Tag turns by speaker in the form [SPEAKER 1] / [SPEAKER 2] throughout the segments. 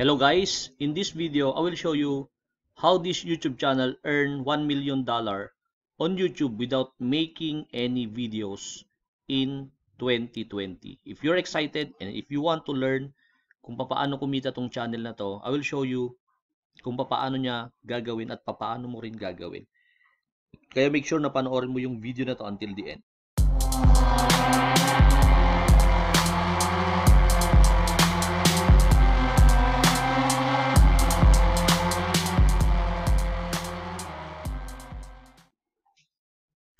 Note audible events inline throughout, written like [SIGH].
[SPEAKER 1] Hello guys, in this video I will show you how this YouTube channel earn 1 million dollar on YouTube without making any videos in 2020. If you're excited and if you want to learn kung paano kumita tong channel na to, I will show you kung paano niya gagawin at paano mo rin gagawin. Kaya make sure na panoorin mo yung video na to until the end.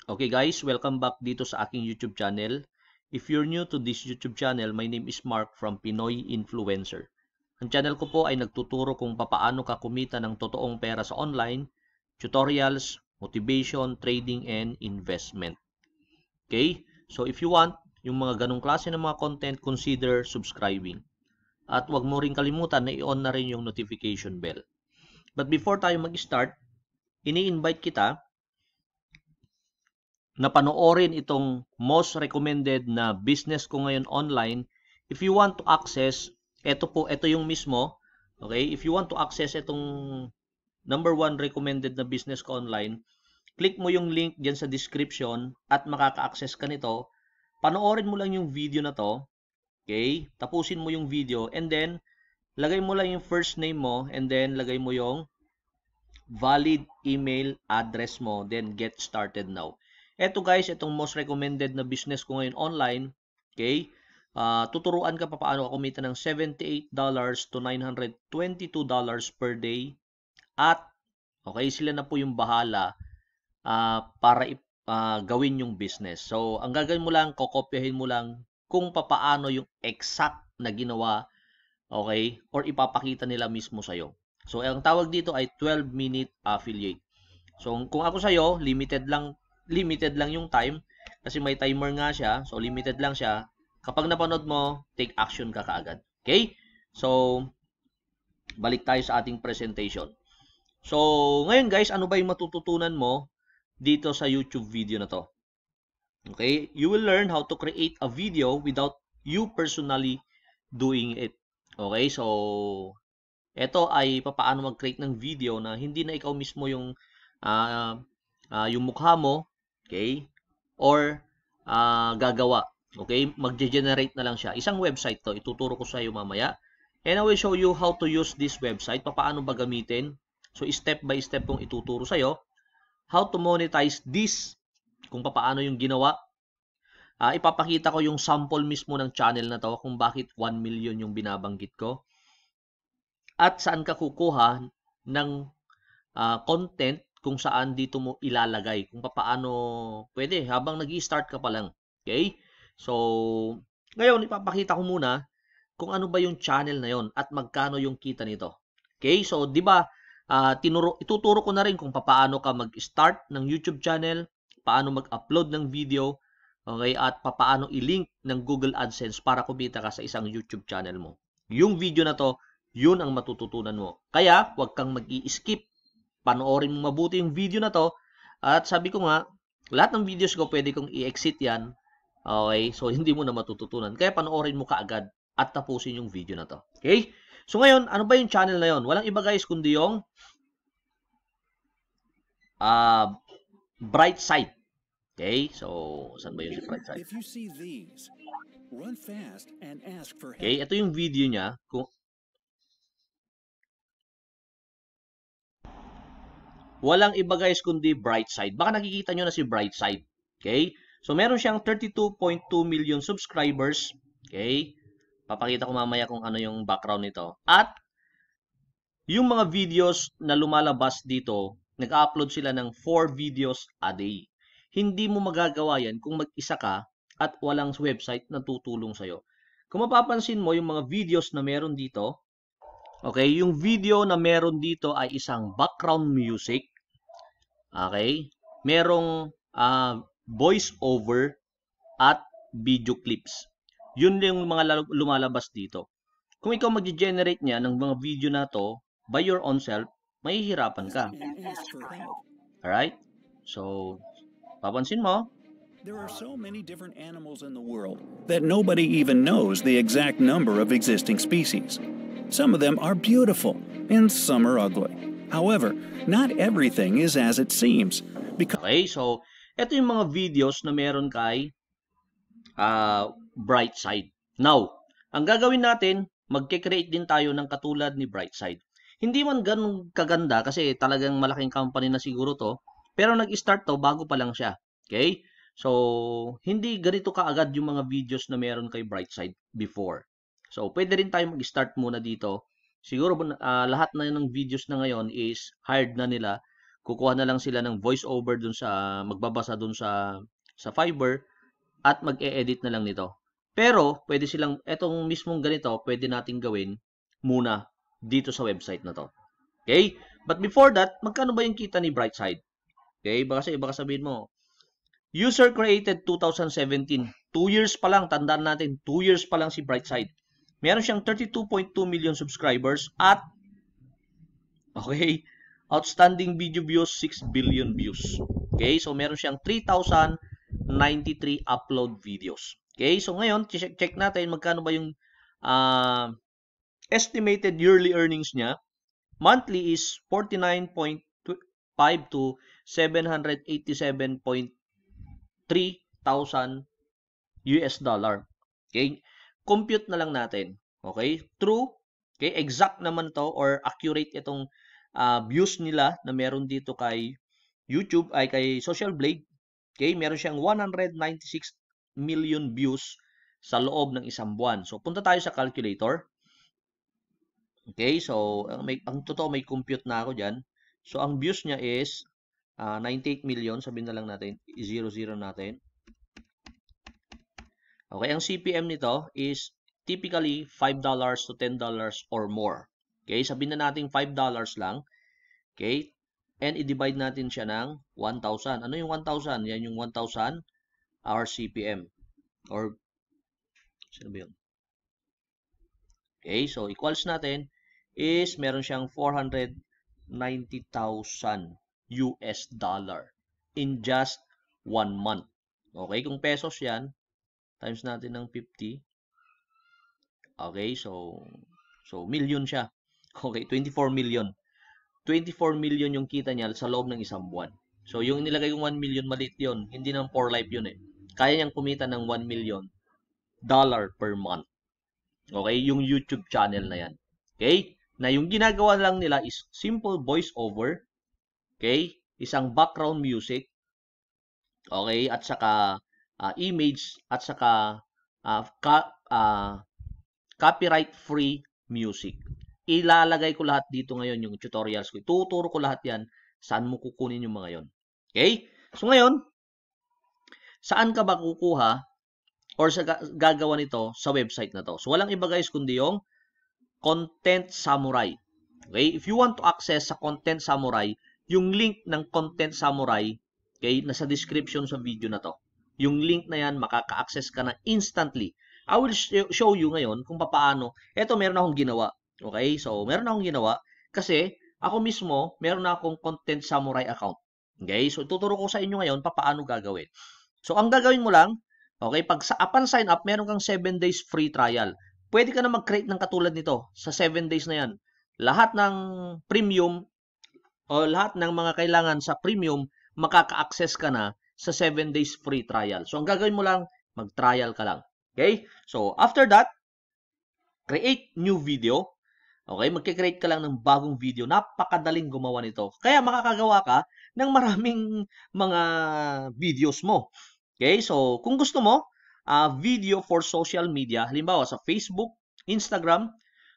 [SPEAKER 1] Okay guys, welcome back dito sa aking YouTube channel. If you're new to this YouTube channel, my name is Mark from Pinoy Influencer. Ang channel ko po ay nagtuturo kung papaano ka kumita ng totoong pera sa online, tutorials, motivation, trading, and investment. Okay? So if you want yung mga ganong klase ng mga content, consider subscribing. At huwag mo rin kalimutan na i-on na rin yung notification bell. But before tayo mag-start, ini-invite kita na panoorin itong most recommended na business ko ngayon online, if you want to access, ito po, ito yung mismo, okay? If you want to access itong number one recommended na business ko online, click mo yung link dyan sa description at makaka-access ka nito. Panoorin mo lang yung video na to, okay? Tapusin mo yung video and then, lagay mo lang yung first name mo and then lagay mo yung valid email address mo, then get started now. Eto guys, itong most recommended na business ko ngayon online. Okay? Uh, tuturuan ka pa paano kumita ng $78 to $922 per day. At, okay, sila na po yung bahala uh, para uh, gawin yung business. So, ang gagawin mo lang, kokopyahin mo lang kung papaano yung exact na ginawa, okay, or ipapakita nila mismo sa'yo. So, ang tawag dito ay 12-minute affiliate. So, kung ako sa'yo, limited lang limited lang yung time kasi may timer nga siya. So, limited lang siya. Kapag napanood mo, take action ka kaagad. Okay? So, balik tayo sa ating presentation. So, ngayon guys, ano ba yung matututunan mo dito sa YouTube video na to? Okay? You will learn how to create a video without you personally doing it. Okay? So, ito ay papaano mag-create ng video na hindi na ikaw mismo yung uh, uh, yung mukha mo Okay? Or uh, gagawa. Okay? Magge-generate na lang siya. Isang website to. Ituturo ko sa iyo mamaya. And I will show you how to use this website. Paano ba gamitin? So, step by step kong ituturo sa iyo. How to monetize this. Kung paano yung ginawa. Uh, ipapakita ko yung sample mismo ng channel na to. Kung bakit 1 million yung binabanggit ko. At saan ka kukuha ng uh, content kung saan dito mo ilalagay, kung paano pwede habang nag start ka pa lang. Okay? So, ngayon ipapakita ko muna kung ano ba yung channel na yon at magkano yung kita nito. Okay? So, 'di ba, uh, tinuro ituturo ko na rin kung paano ka mag-start ng YouTube channel, paano mag-upload ng video, okay, at paano i-link ng Google AdSense para kumita ka sa isang YouTube channel mo. Yung video na to, yun ang matututunan mo. Kaya, huwag kang mag-i-skip panoorin mo mabuti yung video na to. At sabi ko nga, lahat ng videos ko pwede kong i-exit yan. Okay? So, [LAUGHS] hindi mo na matututunan. Kaya panoorin mo kaagad at tapusin yung video na to. Okay? So, ngayon, ano ba yung channel na yon? Walang iba guys, kundi yung uh, ah, Bright Side. Okay? So, saan ba yung si Bright Side? Okay, ito yung video niya. Kung Walang iba guys kundi Brightside. Baka nakikita nyo na si Brightside. Okay? So, meron siyang 32.2 million subscribers. Okay? Papakita ko mamaya kung ano yung background nito. At, yung mga videos na lumalabas dito, nag-upload sila ng 4 videos a day. Hindi mo magagawa yan kung mag-isa ka at walang website na tutulong sa'yo. Kung mapapansin mo, yung mga videos na meron dito, okay, yung video na meron dito ay isang background music, Okay? Merong uh, ah, voice over at video clips. Yun yung mga lumalabas dito. Kung ikaw mag-generate niya ng mga video na to by your own self, mahihirapan ka. Alright? So, papansin mo, There are so many different animals in the world that nobody even knows the exact number of existing species. Some of them are beautiful, and some are ugly. However, not everything is as it seems. Because okay, so ito yung mga videos na meron kay uh, Brightside. Now, ang gagawin natin, magke-create din tayo ng katulad ni Brightside. Hindi man ganun kaganda kasi talagang malaking company na siguro to, pero nag-start to bago pa lang siya. Okay? So, hindi ganito kaagad yung mga videos na meron kay Brightside before. So, pwede rin tayo mag-start muna dito Siguro uh, lahat na ng videos na ngayon is hired na nila. Kukuha na lang sila ng voice over dun sa magbabasa dun sa sa Fiverr at mag-e-edit na lang nito. Pero pwede silang etong mismong ganito, pwede nating gawin muna dito sa website na to. Okay? But before that, magkano ba yung kita ni Brightside? Okay? Baka sa iba ka sabihin mo, user created 2017. 2 years pa lang, tandaan natin, 2 years pa lang si Brightside. Meron siyang 32.2 million subscribers at okay, outstanding video views 6 billion views. Okay, so meron siyang 3,093 upload videos. Okay, so ngayon check, natin magkano ba yung uh, estimated yearly earnings niya. Monthly is 49.5 to 787.3 thousand US dollar. Okay? compute na lang natin. Okay? True. Okay? Exact naman to or accurate itong uh, views nila na meron dito kay YouTube ay kay Social Blade. Okay? Meron siyang 196 million views sa loob ng isang buwan. So, punta tayo sa calculator. Okay? So, may, ang totoo may compute na ako dyan. So, ang views niya is uh, ah, 98 million. Sabihin na lang natin, i-00 natin. Okay, ang CPM nito is typically $5 to $10 or more. Okay, sabihin na natin $5 lang. Okay, and i-divide natin siya ng 1,000. Ano yung 1,000? Yan yung 1,000 hour Or, sino ba yun? Okay, so equals natin is meron siyang 490,000 US dollar in just one month. Okay, kung pesos yan, times natin ng 50. Okay, so so million siya. [LAUGHS] Okay, 24 million. 24 million yung kita niya sa loob ng isang buwan. So yung inilagay yung 1 million maliit 'yon, hindi nang for life 'yon eh. Kaya niyang kumita ng 1 million dollar per month. Okay, yung YouTube channel na 'yan. Okay? Na yung ginagawa lang nila is simple voice over. Okay? Isang background music. Okay, at saka uh, image at saka uh, ka, uh, ah, copyright free music. Ilalagay ko lahat dito ngayon yung tutorials ko. Tuturo ko lahat yan saan mo kukunin yung mga yon. Okay? So ngayon, saan ka ba kukuha or sa gagawa nito sa website na to? So walang iba guys kundi yung Content Samurai. Okay? If you want to access sa Content Samurai, yung link ng Content Samurai, okay, nasa description sa video na to. Yung link na yan, makaka-access ka na instantly. I will show you ngayon kung paano. Ito, meron akong ginawa. Okay? So, meron akong ginawa kasi ako mismo, meron na akong Content Samurai account. Okay? So, tuturo ko sa inyo ngayon paano gagawin. So, ang gagawin mo lang, okay, pag sa upon sign up, meron kang 7 days free trial. Pwede ka na mag-create ng katulad nito sa 7 days na yan. Lahat ng premium o lahat ng mga kailangan sa premium, makaka-access ka na sa 7 days free trial. So, ang gagawin mo lang, mag-trial ka lang. Okay? So, after that, create new video. Okay? Magkikreate ka lang ng bagong video. Napakadaling gumawa nito. Kaya makakagawa ka ng maraming mga videos mo. Okay? So, kung gusto mo, uh, video for social media, halimbawa sa Facebook, Instagram,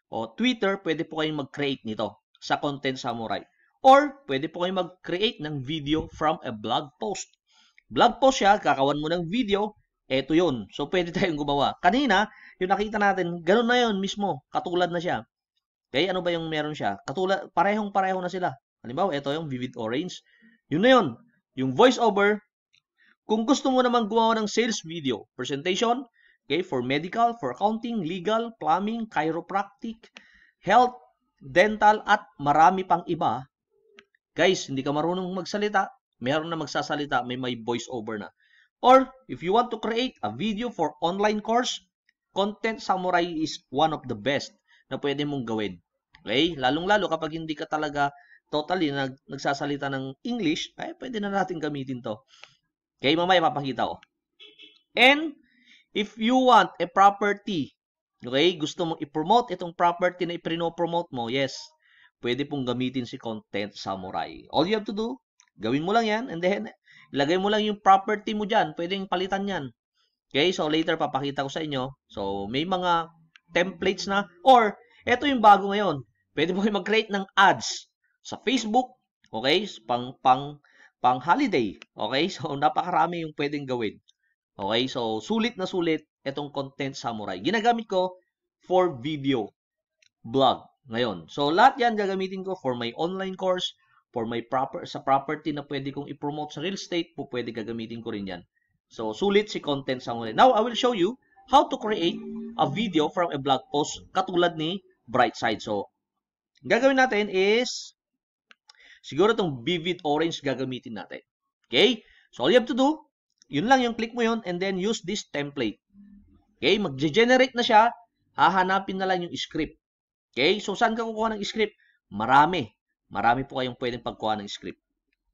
[SPEAKER 1] o Twitter, pwede po kayong mag-create nito sa Content Samurai. Or, pwede po kayong mag-create ng video from a blog post vlog post siya, kakawan mo ng video, eto yon So, pwede tayong gumawa. Kanina, yung nakita natin, ganun na yon mismo. Katulad na siya. Okay, ano ba yung meron siya? Katulad, parehong-pareho na sila. Halimbawa, ito yung Vivid Orange. Yun na yon. Yung voiceover, kung gusto mo namang gumawa ng sales video, presentation, okay, for medical, for accounting, legal, plumbing, chiropractic, health, dental, at marami pang iba, guys, hindi ka marunong magsalita, Meron na magsasalita, may may voice over na. Or if you want to create a video for online course, Content Samurai is one of the best na pwede mong gawin. Okay? Lalong-lalo kapag hindi ka talaga totally nag nagsasalita ng English, ay eh, pwede na natin gamitin to. Okay, mamaya papakita ko. And if you want a property, okay, gusto mong i-promote itong property na i-promote mo, yes, pwede pong gamitin si Content Samurai. All you have to do, Gawin mo lang yan and then lagay mo lang yung property mo dyan. Pwedeng palitan yan. Okay, so later papakita ko sa inyo. So may mga templates na or eto yung bago ngayon. Pwede mo kayo mag-create ng ads sa Facebook. Okay, pang pang pang holiday. Okay, so [LAUGHS] napakarami yung pwedeng gawin. Okay, so sulit na sulit itong Content Samurai. Ginagamit ko for video blog ngayon. So lahat yan gagamitin ko for my online course, for my proper sa property na pwede kong i-promote sa real estate, po pwede gagamitin ko rin 'yan. So sulit si content sa online. Now I will show you how to create a video from a blog post katulad ni Brightside. So gagawin natin is siguro itong vivid orange gagamitin natin. Okay? So all you have to do, yun lang yung click mo yun and then use this template. Okay? Mag-generate na siya. Hahanapin na lang yung script. Okay? So saan ka kukuha ng script? Marami. Marami po kayong pwedeng pagkuha ng script.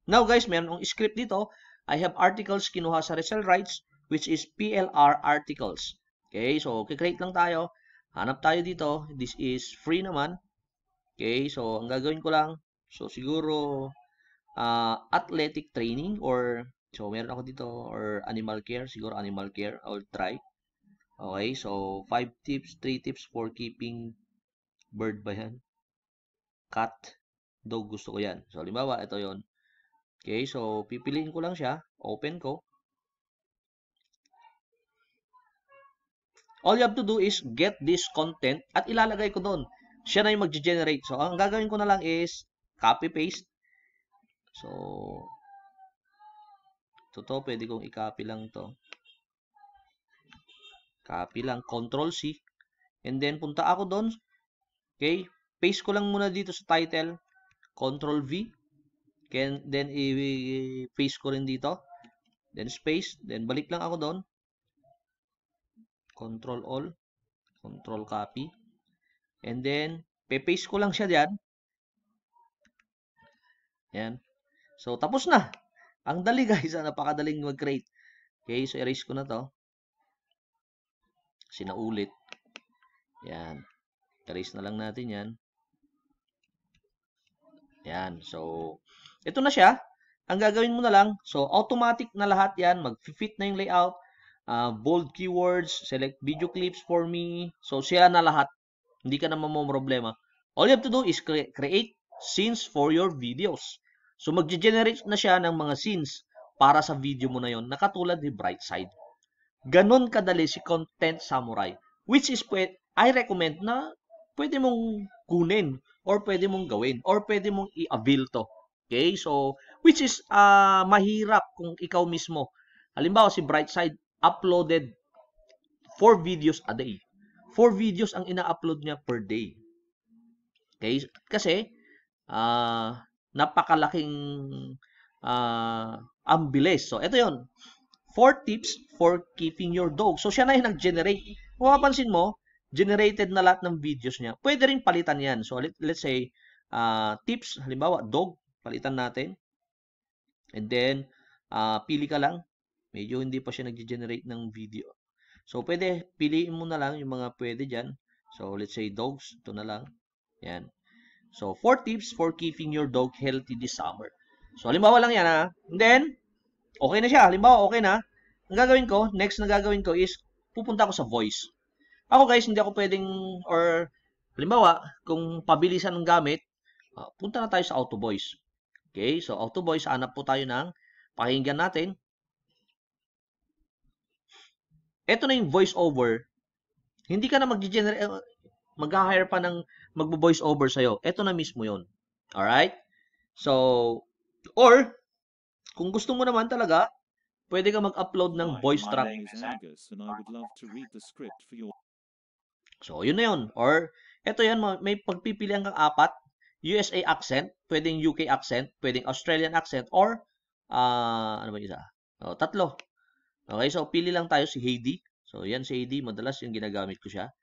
[SPEAKER 1] Now guys, meron akong script dito. I have articles kinuha sa Resell Rights which is PLR articles. Okay, so kikreate lang tayo. Hanap tayo dito. This is free naman. Okay, so ang gagawin ko lang, so siguro uh, athletic training or so meron ako dito or animal care, siguro animal care, I'll try. Okay, so 5 tips, 3 tips for keeping bird ba yan? Cat. Dog gusto ko yan. So, halimbawa, ito yon Okay, so, pipiliin ko lang siya. Open ko. All you have to do is get this content at ilalagay ko doon. Siya na yung mag-generate. So, ang gagawin ko na lang is copy-paste. So, ito to, pwede kong i-copy lang to. Copy lang. Control-C. And then, punta ako doon. Okay. Paste ko lang muna dito sa title. Control V. Can, then, i face ko rin dito. Then, space. Then, balik lang ako doon. Control All. Control Copy. And then, pe-paste ko lang siya diyan. Ayan. So, tapos na. Ang dali [LAUGHS] guys. Ah, napakadaling mag-create. Okay, so erase ko na to. Sinaulit. Ayan. Erase na lang natin yan. Yan. So, ito na siya. Ang gagawin mo na lang, so automatic na lahat yan. Mag-fit na yung layout. Uh, bold keywords, select video clips for me. So, siya na lahat. Hindi ka naman mo problema. All you have to do is cre create scenes for your videos. So, mag-generate na siya ng mga scenes para sa video mo na yon Nakatulad ni Brightside. Ganon kadali si Content Samurai. Which is, I recommend na pwede mong kunin or pwede mong gawin or pwede mong i-avail to. Okay? So, which is uh, mahirap kung ikaw mismo. Halimbawa, si Brightside uploaded 4 videos a day. 4 videos ang ina-upload niya per day. Okay? Kasi, uh, napakalaking uh, ang So, ito yon 4 tips for keeping your dog. So, siya na yung nag-generate. Kung mapapansin mo, generated na lahat ng videos niya, pwede rin palitan yan. So, let, let's say, uh, tips, halimbawa, dog, palitan natin. And then, uh, pili ka lang. Medyo hindi pa siya nag-generate ng video. So, pwede, piliin mo na lang yung mga pwede dyan. So, let's say dogs, ito na lang. Yan. So, four tips for keeping your dog healthy this summer. So, halimbawa lang yan ha. And then, okay na siya. Halimbawa, okay na. Ang gagawin ko, next na gagawin ko is, pupunta ako sa voice. Ako guys, hindi ako pwedeng, or halimbawa, kung pabilisan ng gamit, uh, punta na tayo sa Auto Boys. Okay, so Auto Boys, hanap po tayo ng pakinggan natin. Ito na yung voice over. Hindi ka na mag-generate, eh, mag-hire pa ng magbo-voice over sa'yo. Ito na mismo yon Alright? So, or, kung gusto mo naman talaga, pwede ka mag-upload ng voice track. I would love to read the script for your... So, yun na yun. Or, eto yan, may pagpipilian kang apat. USA accent, pwedeng UK accent, pwedeng Australian accent, or, uh, ano ba isa? O, oh, tatlo. Okay, so pili lang tayo si Heidi. So, yan si Heidi. Madalas yung ginagamit ko siya.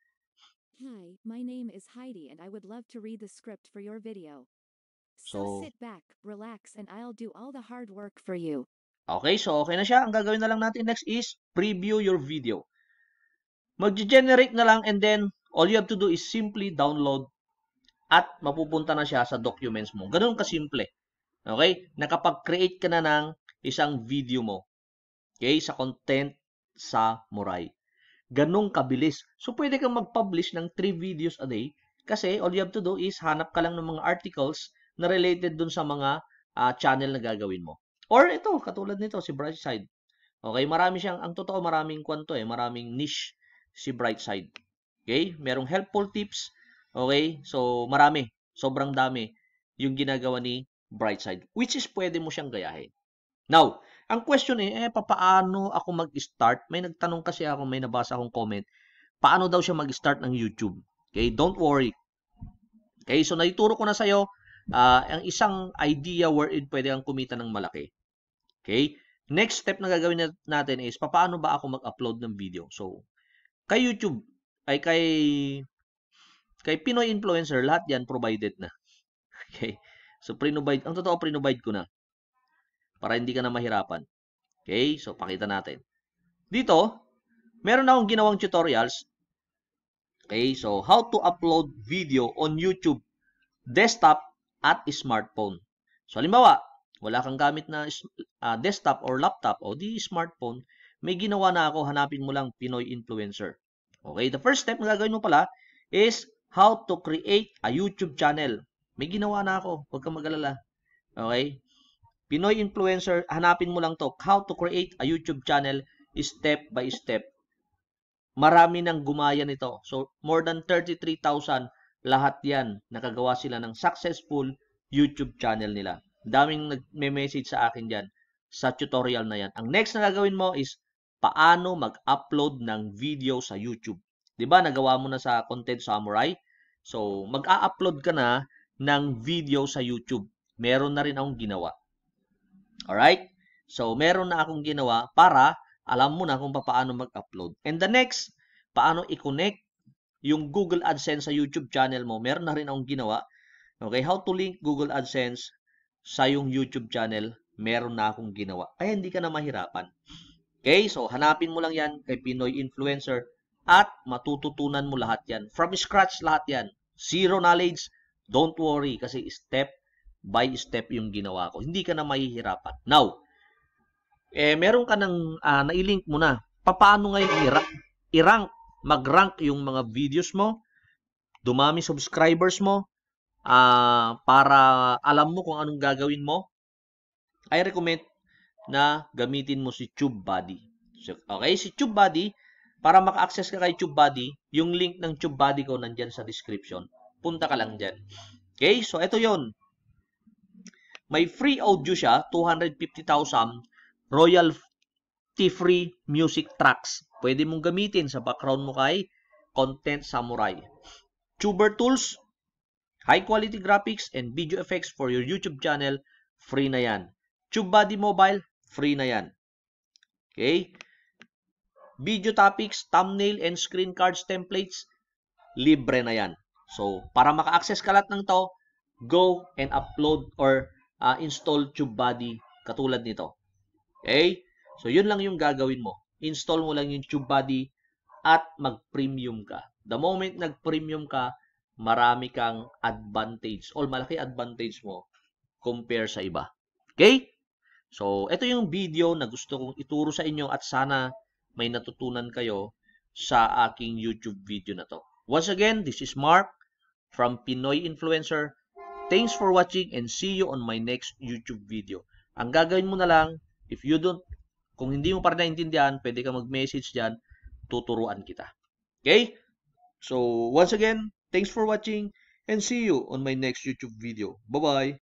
[SPEAKER 1] Hi, my name is Heidi and I would love to read the script for your video. So, so sit back, relax, and I'll do all the hard work for you. Okay, so okay na siya. Ang gagawin na lang natin next is preview your video. Mag-generate na lang and then all you have to do is simply download at mapupunta na siya sa documents mo. Ganun kasimple. Okay? Nakapag-create ka na ng isang video mo. Okay? Sa content sa Moray. Ganun kabilis. So, pwede kang mag-publish ng 3 videos a day kasi all you have to do is hanap ka lang ng mga articles na related dun sa mga uh, channel na gagawin mo. Or ito, katulad nito, si Brightside. Okay, marami siyang, ang totoo, maraming kwento eh, maraming niche si Brightside. Okay? Merong helpful tips. Okay? So, marami. Sobrang dami yung ginagawa ni Brightside. Which is, pwede mo siyang gayahin. Now, ang question eh, eh paano ako mag-start? May nagtanong kasi ako, may nabasa akong comment. Paano daw siya mag-start ng YouTube? Okay? Don't worry. Okay? So, naituro ko na sa'yo uh, ang isang idea wherein pwede kang kumita ng malaki. Okay? Next step na gagawin natin is, paano ba ako mag-upload ng video? So, Kay YouTube, ay kay kay Pinoy influencer, lahat yan provided na. [LAUGHS] Okay? So, pre-provide, ang totoo, pre-provide ko na. Para hindi ka na mahirapan. Okay? So, pakita natin. Dito, meron akong ginawang tutorials. Okay? So, how to upload video on YouTube desktop at smartphone. So, halimbawa, wala kang gamit na uh, desktop or laptop o di smartphone, may ginawa na ako, hanapin mo lang Pinoy influencer. Okay, the first step na gagawin mo pala is how to create a YouTube channel. May ginawa na ako, huwag kang mag-alala. Okay? Pinoy influencer, hanapin mo lang to. How to create a YouTube channel step by step. Marami nang gumaya nito. So, more than 33,000 lahat yan. Nakagawa sila ng successful YouTube channel nila. Daming nag-message sa akin dyan sa tutorial na yan. Ang next na gagawin mo is paano mag-upload ng video sa YouTube. 'Di ba? Nagawa mo na sa Content Samurai. So, mag-a-upload ka na ng video sa YouTube. Meron na rin akong ginawa. All right? So, meron na akong ginawa para alam mo na kung paano mag-upload. And the next, paano i-connect yung Google AdSense sa YouTube channel mo. Meron na rin akong ginawa. Okay, how to link Google AdSense sa yung YouTube channel. Meron na akong ginawa. Kaya hindi ka na mahirapan. Okay? So, hanapin mo lang yan kay Pinoy Influencer at matututunan mo lahat yan. From scratch lahat yan. Zero knowledge, don't worry kasi step by step yung ginawa ko. Hindi ka na mahihirapan. Now, eh, meron ka nang uh, ah, nailink mo na. Paano ngayon i-rank, i-rank mag-rank yung mga videos mo, dumami subscribers mo, uh, para alam mo kung anong gagawin mo, I recommend na gamitin mo si TubeBuddy. So, okay, si TubeBuddy, para maka-access ka kay TubeBuddy, yung link ng TubeBuddy ko nandyan sa description. Punta ka lang dyan. Okay, so ito yon. May free audio siya, 250,000 royalty-free music tracks. Pwede mong gamitin sa background mo kay Content Samurai. Tuber Tools, high quality graphics and video effects for your YouTube channel, free na yan. TubeBuddy Mobile, Free na yan. Okay? Video topics, thumbnail, and screen cards templates, libre na yan. So, para maka-access ka lahat ng to, go and upload or uh, install TubeBuddy katulad nito. Okay? So, yun lang yung gagawin mo. Install mo lang yung TubeBuddy at mag-premium ka. The moment nag-premium ka, marami kang advantage or malaki advantage mo compare sa iba. Okay? So, ito yung video na gusto kong ituro sa inyo at sana may natutunan kayo sa aking YouTube video na to. Once again, this is Mark from Pinoy Influencer. Thanks for watching and see you on my next YouTube video. Ang gagawin mo na lang, if you don't, kung hindi mo pa rin naintindihan, pwede ka mag-message dyan, tuturuan kita. Okay? So, once again, thanks for watching and see you on my next YouTube video. Bye-bye!